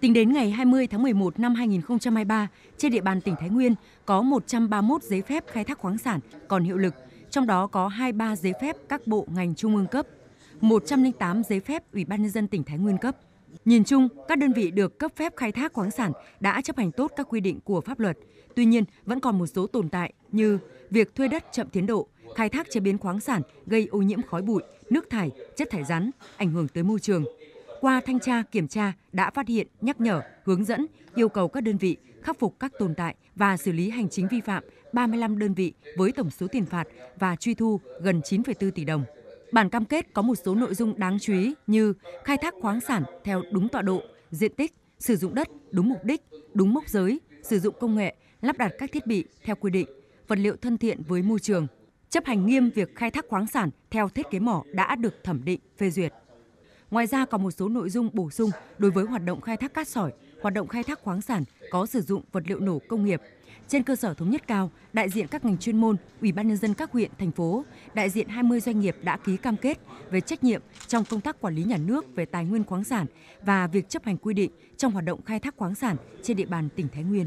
Tính đến ngày 20 tháng 11 năm 2023, trên địa bàn tỉnh Thái Nguyên có 131 giấy phép khai thác khoáng sản còn hiệu lực, trong đó có 23 giấy phép các bộ ngành trung ương cấp, 108 giấy phép Ủy ban nhân dân tỉnh Thái Nguyên cấp. Nhìn chung, các đơn vị được cấp phép khai thác khoáng sản đã chấp hành tốt các quy định của pháp luật. Tuy nhiên, vẫn còn một số tồn tại như việc thuê đất chậm tiến độ, khai thác chế biến khoáng sản gây ô nhiễm khói bụi, nước thải, chất thải rắn, ảnh hưởng tới môi trường, qua thanh tra kiểm tra đã phát hiện, nhắc nhở, hướng dẫn, yêu cầu các đơn vị khắc phục các tồn tại và xử lý hành chính vi phạm 35 đơn vị với tổng số tiền phạt và truy thu gần 9,4 tỷ đồng. Bản cam kết có một số nội dung đáng chú ý như khai thác khoáng sản theo đúng tọa độ, diện tích, sử dụng đất đúng mục đích, đúng mốc giới, sử dụng công nghệ, lắp đặt các thiết bị theo quy định, vật liệu thân thiện với môi trường, chấp hành nghiêm việc khai thác khoáng sản theo thiết kế mỏ đã được thẩm định phê duyệt. Ngoài ra còn một số nội dung bổ sung đối với hoạt động khai thác cát sỏi, hoạt động khai thác khoáng sản có sử dụng vật liệu nổ công nghiệp. Trên cơ sở thống nhất cao, đại diện các ngành chuyên môn, Ủy ban nhân dân các huyện, thành phố, đại diện 20 doanh nghiệp đã ký cam kết về trách nhiệm trong công tác quản lý nhà nước về tài nguyên khoáng sản và việc chấp hành quy định trong hoạt động khai thác khoáng sản trên địa bàn tỉnh Thái Nguyên.